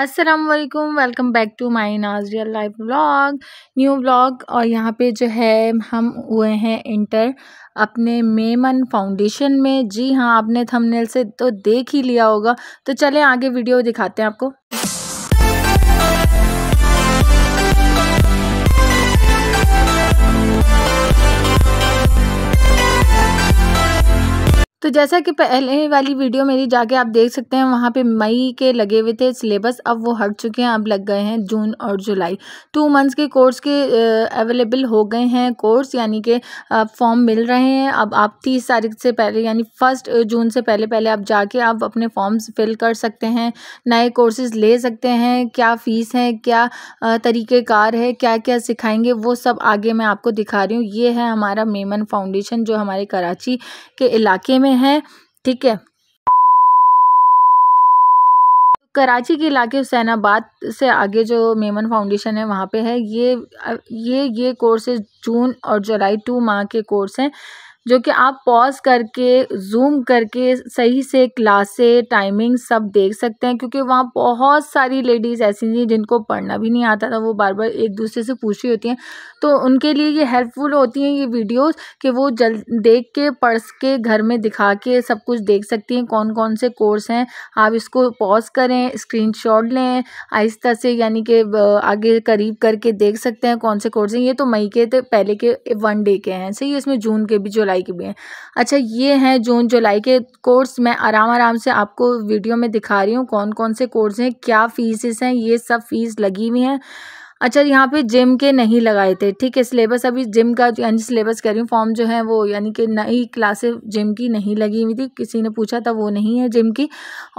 Aslam welcome back to my Naz real life blog new blog और यहाँ पे जो है हम हुए हैं इंटर अपने मेमन फाउंडेशन में जी हाँ आपने थंबनेल से तो देख ही लिया होगा तो चले आगे वीडियो दिखाते हैं आपको तो जैसा कि पहले वाली वीडियो मेरी जाके आप देख सकते हैं वहाँ पे मई के लगे हुए थे सिलेबस अब वो हट चुके हैं अब लग गए हैं जून और जुलाई टू मंथ्स के कोर्स के अवेलेबल हो गए हैं कोर्स यानी कि फॉर्म मिल रहे हैं अब आप तीस तारीख से पहले यानी फ़र्स्ट जून से पहले पहले आप जाके आप अपने फॉर्म्स फिल कर सकते हैं नए कोर्सेज़ ले सकते हैं क्या फ़ीस है क्या तरीक़ेकार है क्या क्या सिखाएंगे वो सब आगे मैं आपको दिखा रही हूँ ये है हमारा मेमन फाउंडेशन जो हमारे कराची के इलाके में हैं ठीक है कराची के इलाके हुसैनाबाद से आगे जो मेमन फाउंडेशन है वहाँ पे है ये ये ये कोर्सेज जून और जुलाई टू माह के कोर्स हैं जो कि आप पॉज करके जूम करके सही से क्लासे टाइमिंग सब देख सकते हैं क्योंकि वहाँ बहुत सारी लेडीज़ ऐसी थी जिनको पढ़ना भी नहीं आता था वो बार बार एक दूसरे से पूछ रही होती हैं तो उनके लिए ये हेल्पफुल होती हैं ये वीडियोस कि वो जल देख के पढ़ के घर में दिखा के सब कुछ देख सकती हैं कौन कौन से कोर्स हैं आप इसको पॉज करें स्क्रीन लें आहिस्ता से यानी कि आगे करीब करके देख सकते हैं कौन से कोर्स हैं ये तो मई के पहले के वन डे के हैं सही इसमें जून के भी जो जुलाई के भी हैं अच्छा ये हैं जून जुलाई के कोर्स मैं आराम आराम से आपको वीडियो में दिखा रही हूँ कौन कौन से कोर्स हैं क्या फ़ीसेस हैं ये सब फ़ीस लगी हुई हैं अच्छा यहाँ पे जिम के नहीं लगाए थे ठीक है सिलेबस अभी जिम का यानी सिलेबस कह रही हूँ फॉर्म जो है वो यानी कि नई क्लासेस जिम की नहीं लगी हुई थी किसी ने पूछा था वो नहीं है जिम की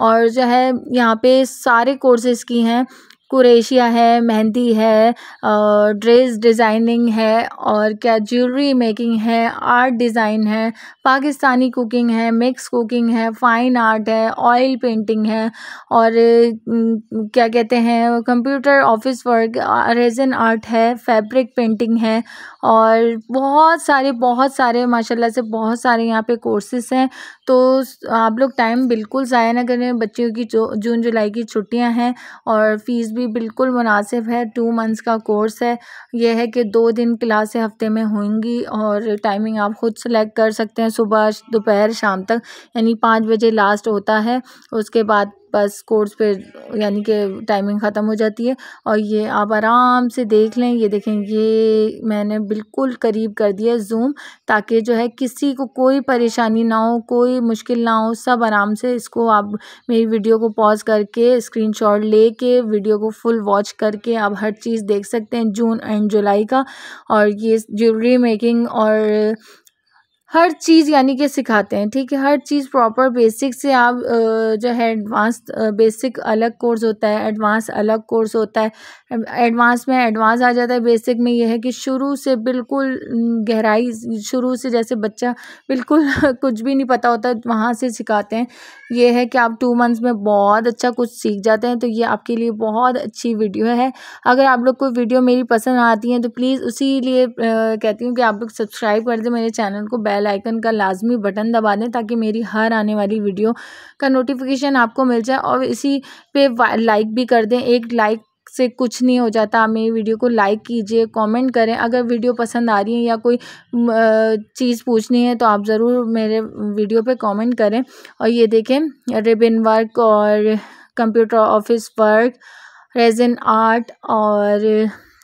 और जो है यहाँ पे सारे कोर्सेज़ की हैं कुरेशिया है मेहंदी है ड्रेस डिज़ाइनिंग है और क्या ज्वेलरी मेकिंग है आर्ट डिज़ाइन है पाकिस्तानी कुकिंग है मिक्स कुकिंग है फ़ाइन आर्ट है ऑयल पेंटिंग है और क्या कहते हैं computer office work resin art है फैब्रिक पेंटिंग है और बहुत सारे बहुत सारे माशाल्लाह से बहुत सारे यहाँ पे कोर्सेज हैं तो आप लोग टाइम बिल्कुल ज़ाया ना करें बच्चों की जो जून जुलाई की छुट्टियां हैं और फ़ीस भी बिल्कुल मुनासिब है टू मंथ्स का कोर्स है यह है कि दो दिन क्लासें हफ्ते में होंगी और टाइमिंग आप ख़ुद सेलेक्ट कर सकते हैं सुबह दोपहर शाम तक यानी पाँच बजे लास्ट होता है उसके बाद बस कोर्स पे यानी कि टाइमिंग ख़त्म हो जाती है और ये आप आराम से देख लें ये देखें ये मैंने बिल्कुल करीब कर दिया ज़ूम ताकि जो है किसी को कोई परेशानी ना हो कोई मुश्किल ना हो सब आराम से इसको आप मेरी वीडियो को पॉज करके स्क्रीन शॉट ले के वीडियो को फुल वॉच करके आप हर चीज़ देख सकते हैं जून एंड जुलाई का और ये ज्वेलरी मेकिंग और हर चीज़ यानी कि सिखाते हैं ठीक है हर चीज़ प्रॉपर बेसिक से आप जो है एडवांस बेसिक अलग कोर्स होता है एडवांस अलग कोर्स होता है एडवांस में एडवांस आ जाता है बेसिक में यह है कि शुरू से बिल्कुल गहराई शुरू से जैसे बच्चा बिल्कुल कुछ भी नहीं पता होता वहाँ से सिखाते हैं यह है कि आप टू मंथ्स में बहुत अच्छा कुछ सीख जाते हैं तो ये आपके लिए बहुत अच्छी वीडियो है अगर आप लोग को वीडियो मेरी पसंद आती है तो प्लीज़ उसी लिए कहती हूँ कि आप लोग सब्सक्राइब कर दें मेरे चैनल को बेल बेल आइकन का लाजमी बटन दबा दें ताकि मेरी हर आने वाली वीडियो का नोटिफिकेशन आपको मिल जाए और इसी पे लाइक भी कर दें एक लाइक से कुछ नहीं हो जाता आप मेरी वीडियो को लाइक कीजिए कमेंट करें अगर वीडियो पसंद आ रही है या कोई चीज़ पूछनी है तो आप ज़रूर मेरे वीडियो पे कमेंट करें और ये देखें रिबिन वर्क और computer office work resin art और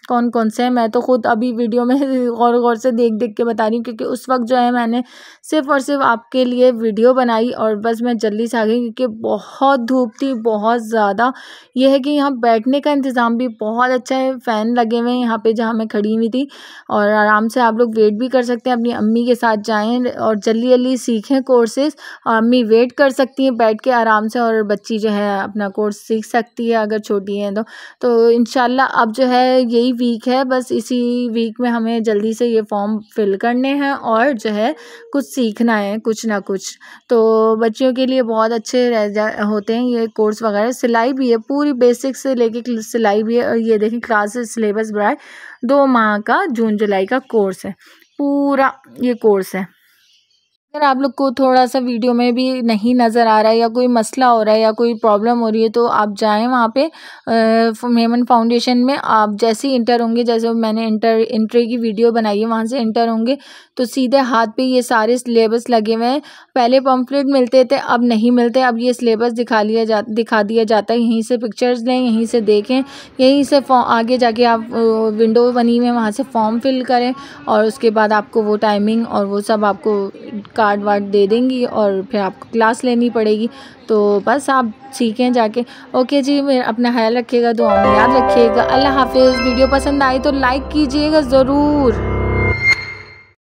कौन कौन से हैं मैं तो ख़ुद अभी वीडियो में गौर गौर से देख देख के बता रही हूँ क्योंकि उस वक्त जो है मैंने सिर्फ़ और सिर्फ़ आपके लिए वीडियो बनाई और बस मैं जल्दी से आ गई क्योंकि बहुत धूप थी बहुत ज़्यादा यह है कि यहाँ बैठने का इंतज़ाम भी बहुत अच्छा है फ़ैन लगे हुए हैं यहाँ पर जहाँ मैं खड़ी हुई थी और आराम से आप लोग वेट भी कर सकते हैं अपनी अम्मी के साथ जाएँ और जल्दी जल्दी सीखें कोर्सेस और अम्मी वेट कर सकती हैं बैठ के आराम से और बच्ची जो है अपना कोर्स सीख सकती है अगर छोटी हैं तो तो इन अब जो है यही वीक है बस इसी वीक में हमें जल्दी से ये फॉर्म फिल करने हैं और जो है कुछ सीखना है कुछ ना कुछ तो बच्चियों के लिए बहुत अच्छे रह जा होते हैं ये कोर्स वगैरह सिलाई भी है पूरी बेसिक से लेके सिलाई भी है और ये देखें क्लासेस सिलेबस बढ़ाए दो माह का जून जुलाई का कोर्स है पूरा ये कोर्स है अगर आप लोग को थोड़ा सा वीडियो में भी नहीं नज़र आ रहा है या कोई मसला हो रहा है या कोई प्रॉब्लम हो रही है तो आप जाएं वहाँ पे हेमन फाउंडेशन में आप जैसे ही इंटर होंगे जैसे मैंने इंटर इंट्री की वीडियो बनाई है वहाँ से इंटर होंगे तो सीधे हाथ पे ये सारे सिलेबस लगे हुए हैं पहले पम्फलेट मिलते थे अब नहीं मिलते अब ये सिलेबस दिखा लिया जा दिखा दिया जाता है यहीं से पिक्चर्स लें यहीं से देखें यहीं से आगे जाके आप विंडो बनी हुई है वहाँ से फॉर्म फिल करें और उसके बाद आपको वो टाइमिंग और वो सब आपको कार्ड वार्ड दे देंगी और फिर आपको क्लास लेनी पड़ेगी तो बस आप सीखें जाके ओके जी मेरा अपना ख्याल रखिएगा दुआ में याद रखिएगा अल्लाह हाफिज़ वीडियो पसंद आई तो लाइक कीजिएगा ज़रूर